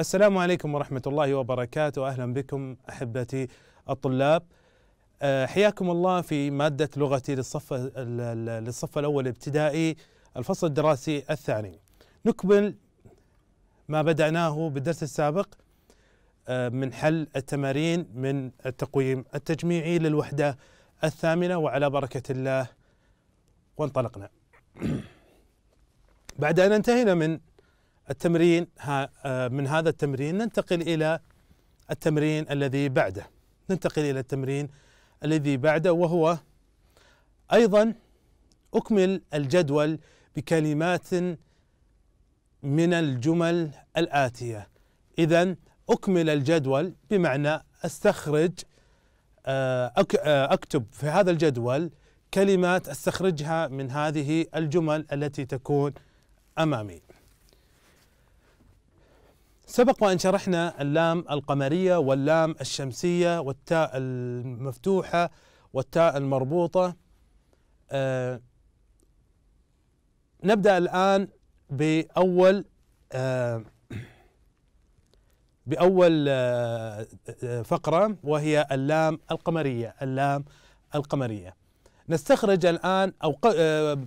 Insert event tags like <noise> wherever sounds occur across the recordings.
السلام عليكم ورحمة الله وبركاته أهلا بكم أحبتي الطلاب آه، حياكم الله في مادة لغتي للصف للصف الأول الابتدائي الفصل الدراسي الثاني نكمل ما بدأناه بالدرس السابق آه، من حل التمارين من التقويم التجميعي للوحدة الثامنة وعلى بركة الله وانطلقنا <clears throat> بعد أن انتهينا من التمرين آه، من هذا التمرين ننتقل إلى التمرين الذي بعده ننتقل إلى التمرين الذي بعده وهو أيضا أكمل الجدول بكلمات من الجمل الآتية إذا أكمل الجدول بمعنى استخرج آه، آه، أكتب في هذا الجدول كلمات استخرجها من هذه الجمل التي تكون أمامي سبق وان شرحنا اللام القمريه واللام الشمسيه والتاء المفتوحه والتاء المربوطه آه نبدا الان باول آه باول آه, آه، فقره وهي اللام القمريه اللام القمريه نستخرج الان او آه،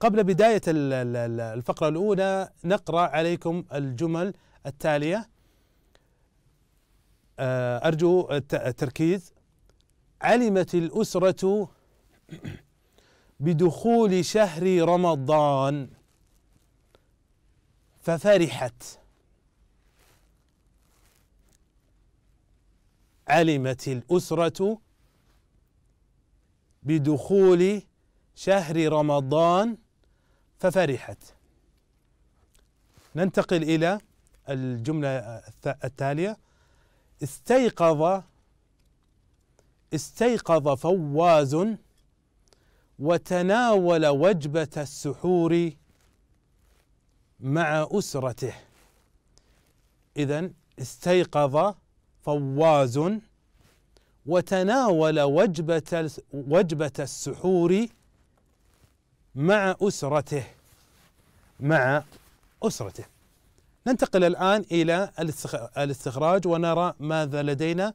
قبل بدايه الفقره الاولى نقرا عليكم الجمل التالية آه، أرجو التركيز علمت الأسرة بدخول شهر رمضان ففرحت علمت الأسرة بدخول شهر رمضان ففرحت ننتقل إلى الجملة التالية استيقظ استيقظ فواز وتناول وجبة السحور مع أسرته إذا استيقظ فواز وتناول وجبة وجبة السحور مع أسرته مع أسرته ننتقل الآن إلى الاستخراج ونرى ماذا لدينا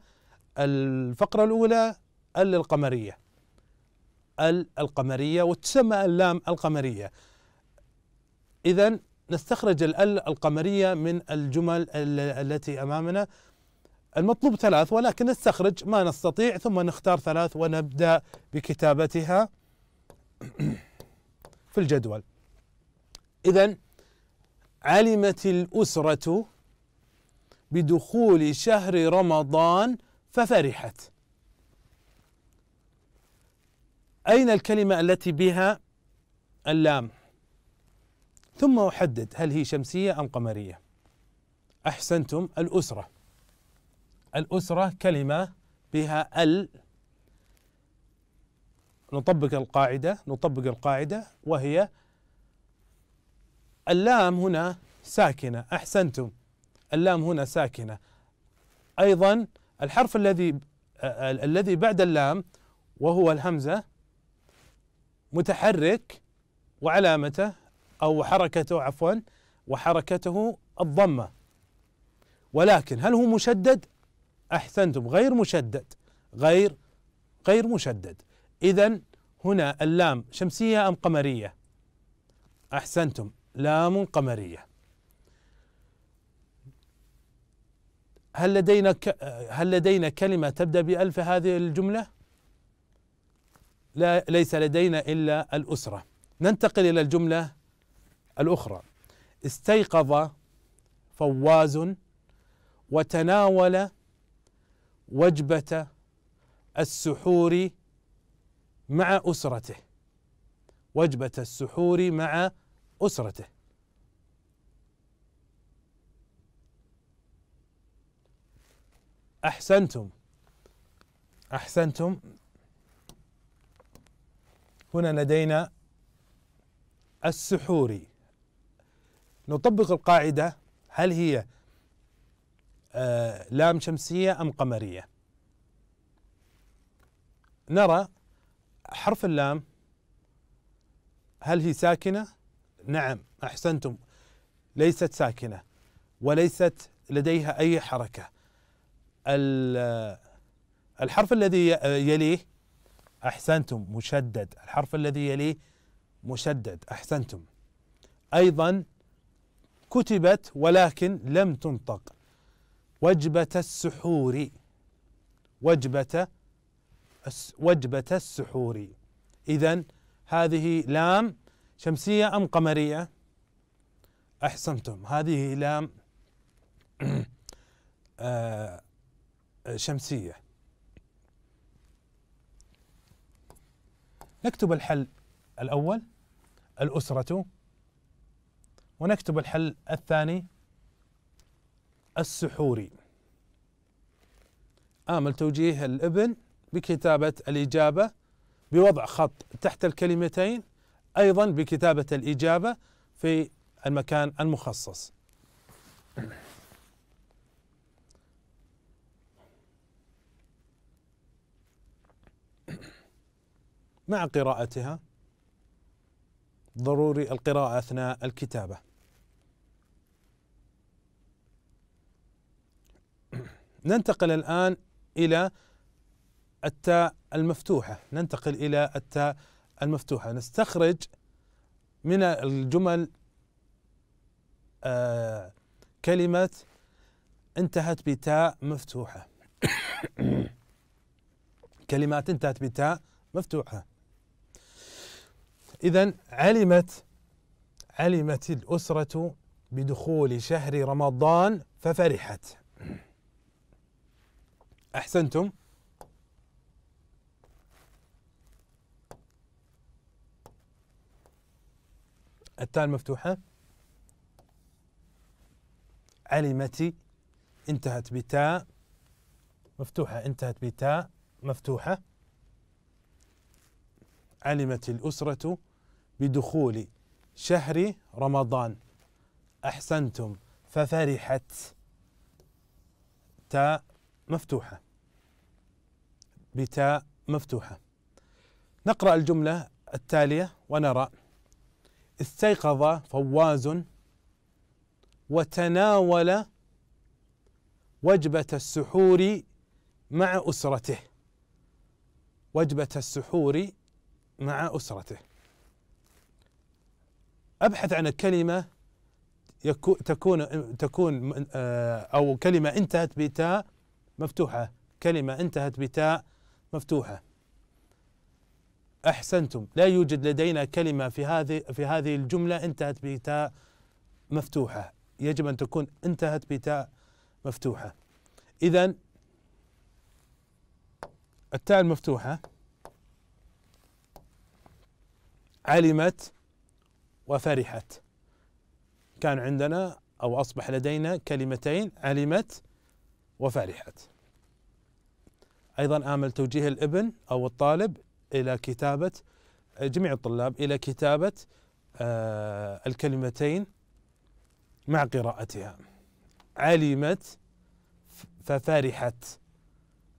الفقرة الأولى ال القمرية ال القمرية وتسمى اللام القمرية إذا نستخرج الال القمرية من الجمل التي أمامنا المطلوب ثلاث ولكن نستخرج ما نستطيع ثم نختار ثلاث ونبدأ بكتابتها في الجدول إذا علمت الأسرة بدخول شهر رمضان ففرحت أين الكلمة التي بها اللام ثم أحدد هل هي شمسية أم قمرية أحسنتم الأسرة الأسرة كلمة بها ال نطبق القاعدة نطبق القاعدة وهي اللام هنا ساكنة أحسنتم اللام هنا ساكنة أيضا الحرف الذي الذي بعد اللام وهو الهمزة متحرك وعلامته أو حركته عفوا وحركته الضمة ولكن هل هو مشدد؟ أحسنتم غير مشدد غير غير مشدد إذا هنا اللام شمسية أم قمرية؟ أحسنتم لام قمرية هل لدينا ك... هل لدينا كلمة تبدأ بألف هذه الجملة؟ لا ليس لدينا إلا الأسرة ننتقل إلى الجملة الأخرى استيقظ فواز وتناول وجبة السحور مع أسرته وجبة السحور مع أسرته أحسنتم أحسنتم هنا لدينا السحوري نطبق القاعدة هل هي آه لام شمسية أم قمرية نرى حرف اللام هل هي ساكنة نعم احسنتم ليست ساكنه وليست لديها اي حركه الحرف الذي يليه احسنتم مشدد الحرف الذي يليه مشدد احسنتم ايضا كتبت ولكن لم تنطق وجبه السحور وجبه وجبه السحور اذا هذه لام شمسية أم قمرية أحسنتم هذه لام <clears throat> آه، شمسية نكتب الحل الأول الأسرة ونكتب الحل الثاني السحوري آمل توجيه الابن بكتابة الإجابة بوضع خط تحت الكلمتين أيضا بكتابة الإجابة في المكان المخصص مع قراءتها ضروري القراءة أثناء الكتابة ننتقل الآن إلى التاء المفتوحة ننتقل إلى التاء المفتوحة نستخرج من الجمل آه، كلمة انتهت بتاء مفتوحة <coughs> كلمات انتهت بتاء مفتوحة إذا علمت علمت الأسرة بدخول شهر رمضان ففرحت أحسنتم التاء المفتوحة علمتي انتهت بتاء مفتوحة انتهت بتاء مفتوحة علمت الأسرة بدخول شهر رمضان أحسنتم ففرحت تاء مفتوحة بتاء مفتوحة نقرأ الجملة التالية ونرى استيقظ فواز وتناول وجبة السحور مع أسرته وجبة السحور مع أسرته أبحث عن الكلمة تكون تكون آه، أو كلمة انتهت بتاء مفتوحة كلمة انتهت بتاء مفتوحة احسنتم لا يوجد لدينا كلمه في هذه في هذه الجمله انتهت بتاء مفتوحه يجب ان تكون انتهت بتاء مفتوحه اذا التاء المفتوحه علمت وفرحت كان عندنا او اصبح لدينا كلمتين علمت وفرحت ايضا امل توجيه الابن او الطالب الى كتابه جميع الطلاب الى كتابه آه، الكلمتين مع قراءتها علمت ففرحت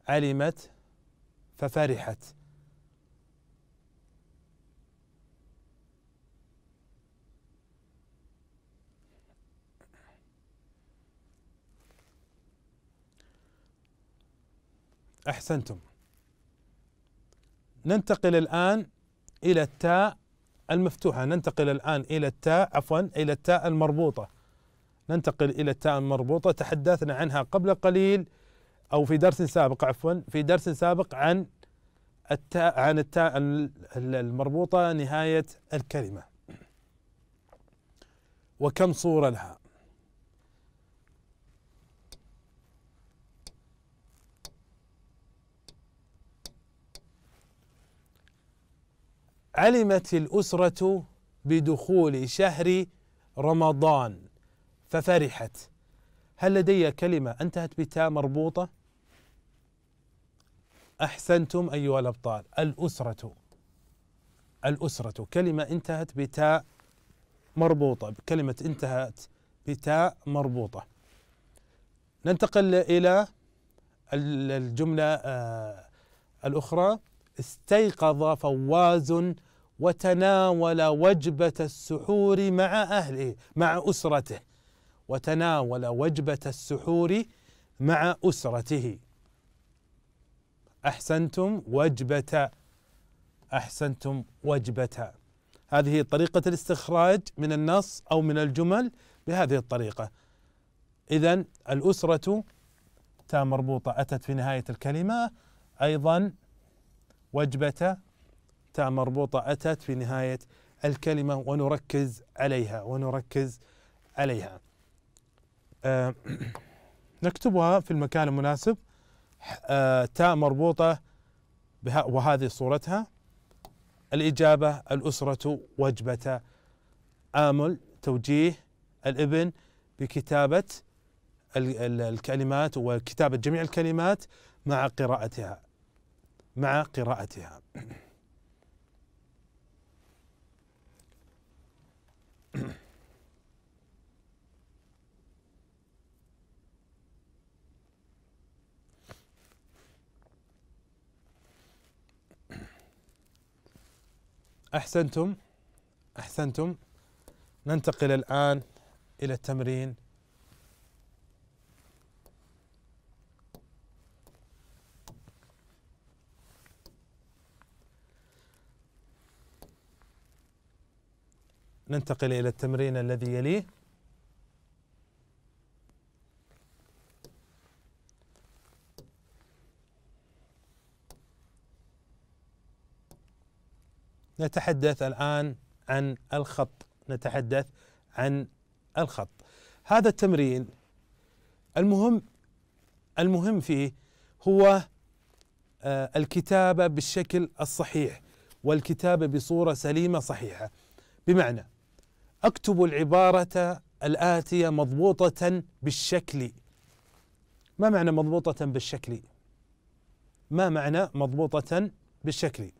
علمت ففرحت احسنتم ننتقل الآن إلى التاء المفتوحة ننتقل الآن إلى التاء عفوا إلى التاء المربوطة ننتقل إلى التاء المربوطة تحدثنا عنها قبل قليل أو في درس سابق عفوا في درس سابق عن التاء عن التاء المربوطة نهاية الكلمة وكم صورة لها علمت الأسرة بدخول شهر رمضان ففرحت هل لدي كلمة انتهت بتاء مربوطة؟ أحسنتم أيها الأبطال الأسرة الأسرة كلمة انتهت بتاء مربوطة كلمة انتهت بتاء مربوطة ننتقل إلى الجملة آه، الأخرى استيقظ فواز وتناول وجبة السحور مع أهله مع أسرته وتناول وجبة السحور مع أسرته أحسنتم وجبة أحسنتم وجبة هذه طريقة الاستخراج من النص أو من الجمل بهذه الطريقة إذا الأسرة تاء مربوطة أتت في نهاية الكلمة أيضا وجبة تاء مربوطة أتت في نهاية الكلمة ونركز عليها ونركز عليها أه نكتبها في المكان المناسب أه تاء مربوطة بها وهذه صورتها الإجابة الأسرة وجبة آمل توجيه الابن بكتابة الكلمات وكتابة جميع الكلمات مع قراءتها مع قراءتها احسنتم احسنتم ننتقل الان الى التمرين ننتقل الى التمرين الذي يليه نتحدث الآن عن الخط نتحدث عن الخط هذا التمرين المهم المهم فيه هو آه، الكتابة بالشكل الصحيح والكتابة بصورة سليمة صحيحة بمعنى أكتب العبارة الآتية مضبوطة بالشكل ما معنى مضبوطة بالشكل؟ ما معنى مضبوطة بالشكل؟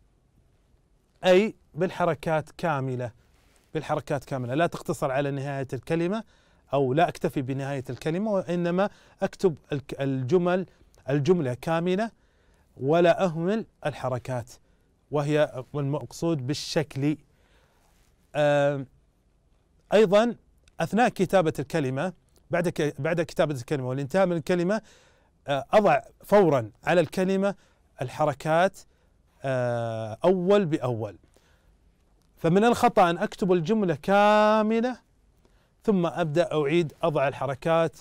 أي بالحركات كاملة بالحركات كاملة لا تقتصر على نهاية الكلمة أو لا أكتفي بنهاية الكلمة وإنما أكتب الجمل الجملة كاملة ولا أهمل الحركات وهي المقصود بالشكل أيضا أثناء كتابة الكلمة بعد بعد كتابة الكلمة والانتهاء من الكلمة آه، أضع فورا على الكلمة الحركات آه، أول بأول فمن الخطأ أن أكتب الجملة كاملة ثم أبدأ أعيد أضع الحركات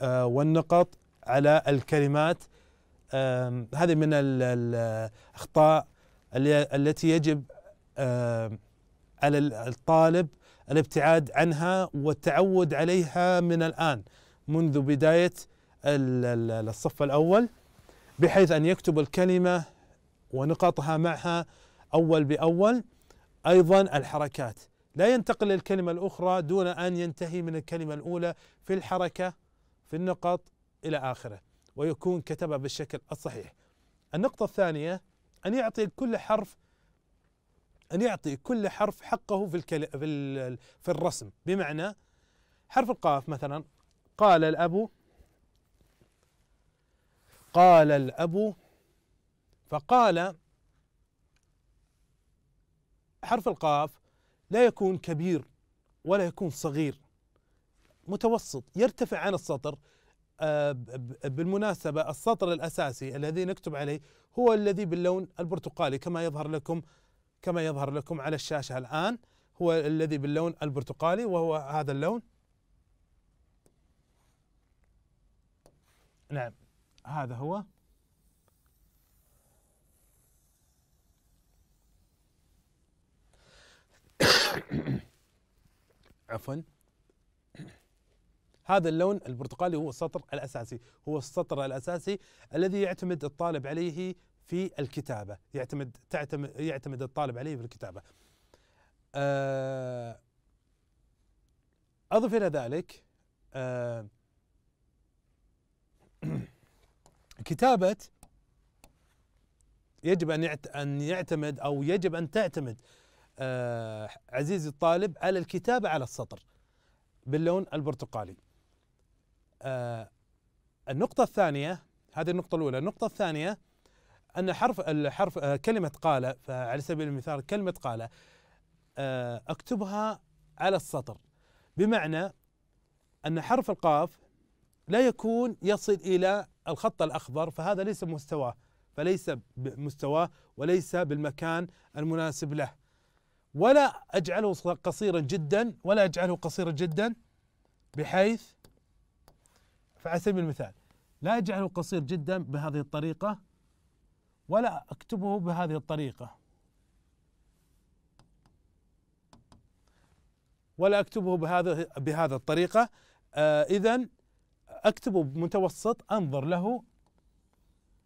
آه، والنقط على الكلمات هذه من الأخطاء التي يجب على الطالب الابتعاد عنها والتعود عليها من الآن منذ بداية الصف الأول بحيث أن يكتب الكلمة ونقطها معها أول بأول أيضا الحركات لا ينتقل للكلمة الأخرى دون أن ينتهي من الكلمة الأولى في الحركة في النقط إلى آخره ويكون كتبها بالشكل الصحيح النقطة الثانية أن يعطي كل حرف أن يعطي كل حرف حقه في الكل... في, في الرسم بمعنى حرف القاف مثلا قال الأب قال الأب فقال حرف القاف لا يكون كبير ولا يكون صغير متوسط يرتفع عن السطر آه، بالمناسبة السطر الأساسي الذي نكتب عليه هو الذي باللون البرتقالي كما يظهر لكم كما يظهر لكم على الشاشة الآن هو الذي باللون البرتقالي وهو هذا اللون نعم هذا هو <coughs> عفوا <coughs> هذا اللون البرتقالي هو السطر الاساسي، هو السطر الاساسي الذي يعتمد الطالب عليه في الكتابه، يعتمد تعتمد يعتمد الطالب عليه في الكتابه. آه، اضف الى ذلك آه، <coughs> كتابه يجب ان ان يعتمد او يجب ان تعتمد آه، عزيزي الطالب على الكتابة على السطر باللون البرتقالي آه، النقطة الثانية هذه النقطة الأولى النقطة الثانية أن حرف الحرف آه، كلمة قال على سبيل المثال كلمة قال أكتبها على السطر بمعنى أن حرف القاف لا يكون يصل إلى الخط الأخضر فهذا ليس مستواه فليس بمستواه وليس بالمكان المناسب له ولا أجعله قصيرا جدا ولا أجعله قصيرا جدا بحيث فعلى سبيل المثال لا أجعله قصير جدا بهذه الطريقة ولا أكتبه بهذه الطريقة ولا أكتبه بهذا بهذا الطريقة آه إذا أكتبه بمتوسط أنظر له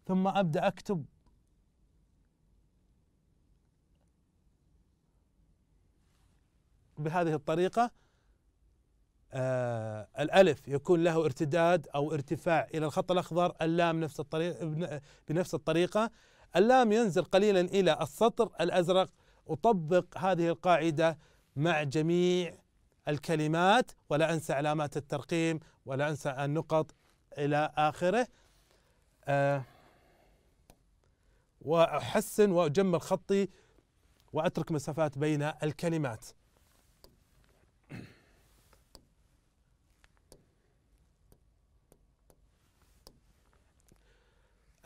ثم أبدأ أكتب بهذه الطريقة آه الألف يكون له ارتداد أو ارتفاع إلى الخط الأخضر اللام نفس الطريق بنفس الطريقة اللام ينزل قليلا إلى السطر الأزرق أطبق هذه القاعدة مع جميع الكلمات ولا أنسى علامات الترقيم ولا أنسى النقط إلى آخره آه وأحسن وأجمل خطي وأترك مسافات بين الكلمات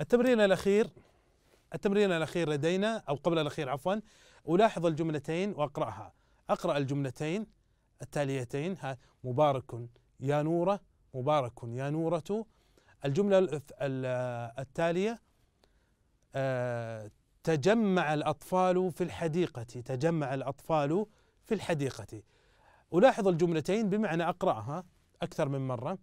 التمرين الأخير التمرين الأخير لدينا أو قبل الأخير عفوا ألاحظ الجملتين وأقرأها أقرأ الجملتين التاليتين مبارك يا نورة مبارك يا نورة الجملة التالية آه، تجمع الأطفال في الحديقة تجمع الأطفال في الحديقة ألاحظ الجملتين بمعنى أقرأها أكثر من مرة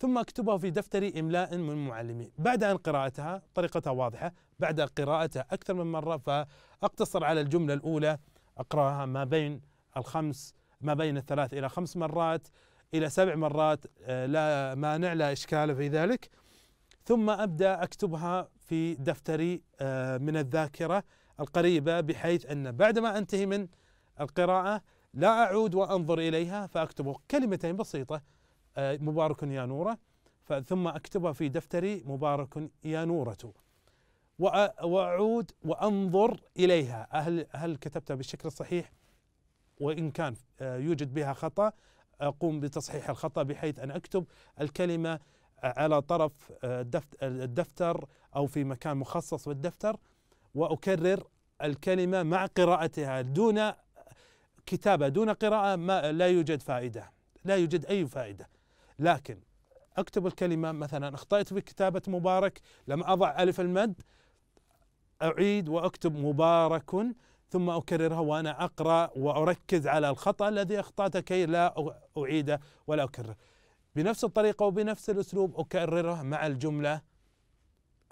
ثم اكتبها في دفتري إملاء من معلمي بعد أن قراءتها طريقتها واضحة بعد قراءتها أكثر من مرة فأقتصر على الجملة الأولى أقرأها ما بين الخمس ما بين الثلاث إلى خمس مرات إلى سبع مرات آه، لا مانع لا إشكال في ذلك ثم أبدأ أكتبها في دفتري آه، من الذاكرة القريبة بحيث أن بعدما أنتهي من القراءة لا أعود وأنظر إليها فأكتب كلمتين بسيطة آه، مبارك يا نوره ثم اكتبها في دفتري مبارك يا نورة واعود وانظر اليها هل هل كتبتها بالشكل الصحيح وان كان آه، يوجد بها خطا اقوم بتصحيح الخطا بحيث ان اكتب الكلمه آه، على طرف الدفتر او في مكان مخصص بالدفتر واكرر الكلمه مع قراءتها دون كتابه دون قراءه ما لا يوجد فائده لا يوجد اي فائده لكن اكتب الكلمه مثلا اخطات في كتابه مبارك لم اضع الف المد اعيد واكتب مبارك ثم اكررها وانا اقرا واركز على الخطا الذي اخطاته كي لا اعيده ولا اكرر بنفس الطريقه وبنفس الاسلوب اكررها مع الجمله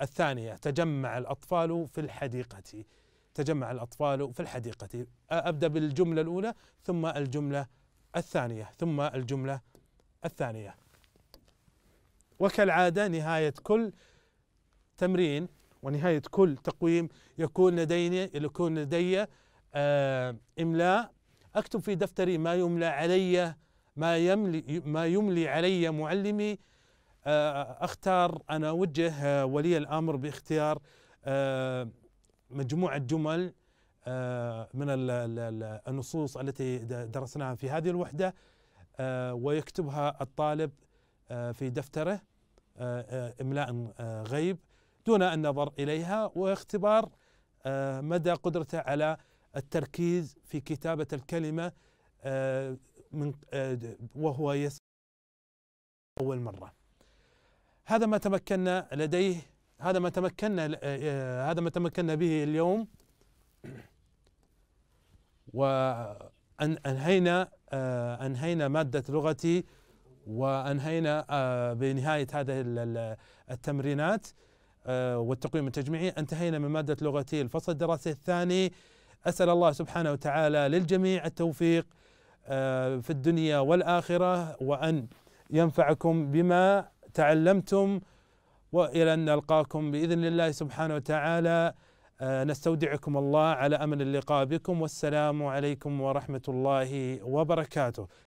الثانيه تجمع الاطفال في الحديقه تجمع الاطفال في الحديقه ابدا بالجمله الاولى ثم الجمله الثانيه ثم الجمله الثانية وكالعادة نهاية كل تمرين ونهاية كل تقويم يكون لدينا يكون لدي آه إملاء أكتب في دفتري ما يملى علي ما يملي ما يملي علي معلمي آه أختار أنا أوجه آه ولي الأمر باختيار آه، مجموعة جمل آه، من النصوص التي درسناها في هذه الوحدة آه، ويكتبها الطالب آه، في دفتره آه، املاء غيب دون النظر اليها واختبار مدى قدرته على التركيز في كتابه الكلمه من وهو يس اول مره هذا ما تمكنا لديه هذا ما تمكنا هذا ما تمكنا به اليوم <clears throat> و أن أنهينا آه، أنهينا مادة لغتي وأنهينا آه، بنهاية هذه التمرينات آه، والتقويم التجميعي انتهينا من مادة لغتي الفصل الدراسي الثاني أسأل الله سبحانه وتعالى للجميع التوفيق في الدنيا والآخرة وأن ينفعكم بما تعلمتم وإلى أن نلقاكم بإذن الله سبحانه وتعالى آه، نستودعكم الله على امل اللقاء بكم والسلام عليكم ورحمه الله وبركاته